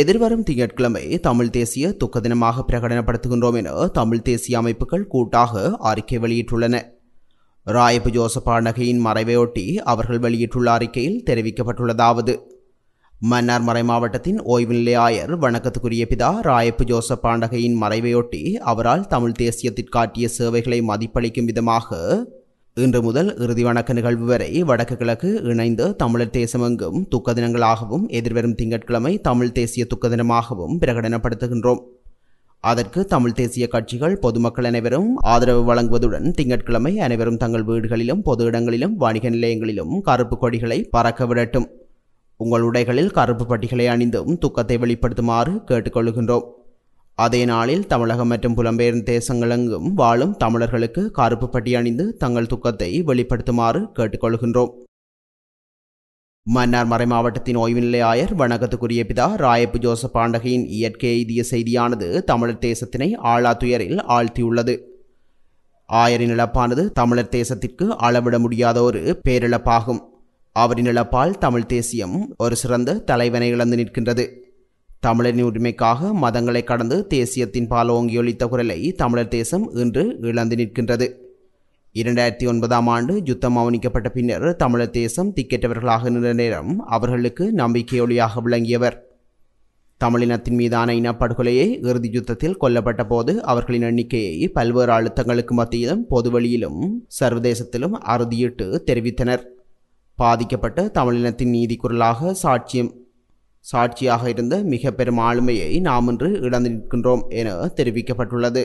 எதிர்வரும் திங்கட்கிழமை தமிழ் தேசிய துக்க தினமாக பிரகடனப்படுத்துகின்றோம் என தமிழ் தேசிய அமைப்புகள் கூட்டாக அறிக்கை வெளியிட்டுள்ளன ராயப்பு நகையின் மறைவையொட்டி அவர்கள் வெளியிட்டுள்ள அறிக்கையில் தெரிவிக்கப்பட்டுள்ளதாவது மன்னார் மறை மாவட்டத்தின் ஓய்வு நிலை ஆயர் வணக்கத்துக்குரிய பிதா ராயப்பு ஜோசப் பாண்டகையின் மறைவையொட்டி அவரால் தமிழ் தேசியத்திற்காட்டிய சேவைகளை மதிப்பளிக்கும் விதமாக இன்று முதல் இறுதி வணக்க நிகழ்வு வரை வடக்கு கிழக்கு இணைந்து தமிழர் தேசமெங்கும் துக்க தினங்களாகவும் எதிர்வரும் திங்கட்கிழமை தமிழ் தேசிய துக்க தினமாகவும் பிரகடனப்படுத்துகின்றோம் அதற்கு தமிழ் தேசிய கட்சிகள் பொதுமக்கள் அனைவரும் ஆதரவு வழங்குவதுடன் திங்கட்கிழமை அனைவரும் தங்கள் வீடுகளிலும் பொது இடங்களிலும் வணிக நிலையங்களிலும் கருப்பு கொடிகளை பறக்க விடட்டும் உங்கள் உடைகளில் கருப்பு பட்டிகளை அணிந்தும் துக்கத்தை வெளிப்படுத்துமாறு கேட்டுக்கொள்கின்றோம் அதே நாளில் தமிழகம் மற்றும் புலம்பெயர் தேசங்களெங்கும் வாழும் தமிழர்களுக்கு கருப்பு பட்டி அணிந்து தங்கள் துக்கத்தை வெளிப்படுத்துமாறு கேட்டுக்கொள்கின்றோம் மன்னார் மறை மாவட்டத்தின் ஓய்வு நிலையாயர் ஆயர் வணக்கத்துக்குரிய பிதா ராயப்பு ஜோசப் பாண்டகையின் இயற்கை எய்திய செய்தியானது தமிழர் தேசத்தினை துயரில் ஆழ்த்தியுள்ளது ஆயரின் இழப்பானது தமிழர் தேசத்திற்கு அளவிட முடியாத ஒரு பேரிழப்பாகும் அவரின் இழப்பால் தமிழ் தேசியம் ஒரு சிறந்த தலைவனை இழந்து நிற்கின்றது தமிழரின் உரிமைக்காக மதங்களை கடந்து தேசியத்தின் பால் ஓங்கியொழித்த குரலை தமிழர் தேசம் இன்று இழந்து நிற்கின்றது இரண்டாயிரத்தி ஒன்பதாம் ஆண்டு யுத்தம் அவனிக்கப்பட்ட பின்னர் தமிழர் தேசம் திக்கெட்டவர்களாக நின்ற நேரம் அவர்களுக்கு நம்பிக்கையொளியாக விளங்கியவர் தமிழினத்தின் மீதான இனப்படுகொலையை இறுதி யுத்தத்தில் கொல்லப்பட்ட போது அவர்களின் எண்ணிக்கையை பல்வேறு அழுத்தங்களுக்கு மத்தியிலும் பொதுவெளியிலும் சர்வதேசத்திலும் அறுதியிட்டு தெரிவித்தனர் பாதிக்கப்பட்ட தமிழினத்தின் நீதி குரலாக சாட்சியம் சாட்சியாக இருந்த மிக பெரும் ஆளுமையை நாம் இன்று இழந்து நிற்கின்றோம் என தெரிவிக்கப்பட்டுள்ளது